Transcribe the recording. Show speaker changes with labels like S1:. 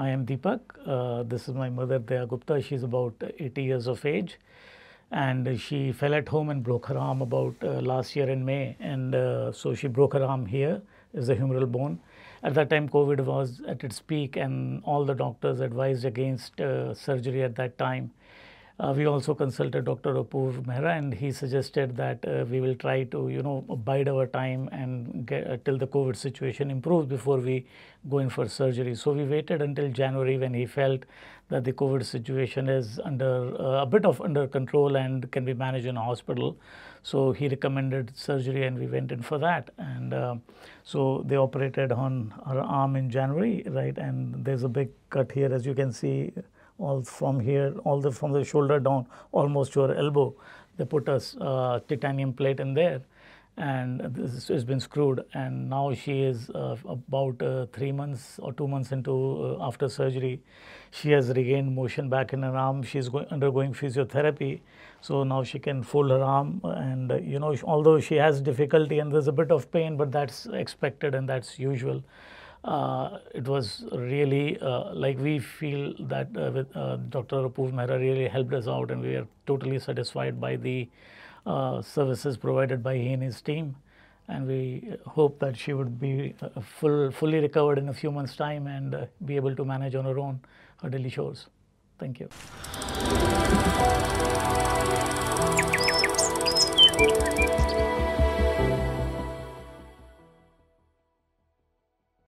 S1: I am Deepak. Uh, this is my mother Daya Gupta. She's about 80 years of age and she fell at home and broke her arm about uh, last year in May and uh, so she broke her arm here is the humeral bone. At that time COVID was at its peak and all the doctors advised against uh, surgery at that time. Uh, we also consulted Dr. Apoor Mehra and he suggested that uh, we will try to, you know, bide our time and get, uh, till the COVID situation improves before we go in for surgery. So we waited until January when he felt that the COVID situation is under uh, a bit of under control and can be managed in a hospital. So he recommended surgery and we went in for that. And uh, so they operated on her arm in January, right? And there's a big cut here, as you can see all from here, all the from the shoulder down, almost your elbow. They put a uh, titanium plate in there, and this has been screwed. And now she is uh, about uh, three months or two months into uh, after surgery. She has regained motion back in her arm. She is undergoing physiotherapy, so now she can fold her arm. And uh, you know, although she has difficulty and there's a bit of pain, but that's expected and that's usual. Uh, it was really uh, like we feel that uh, with Dr. Apoorv Mehra really helped us out and we are totally satisfied by the services provided by he and his team and we hope that she would be full, fully recovered in a few months' time and be able to manage on her own her daily chores. Thank you.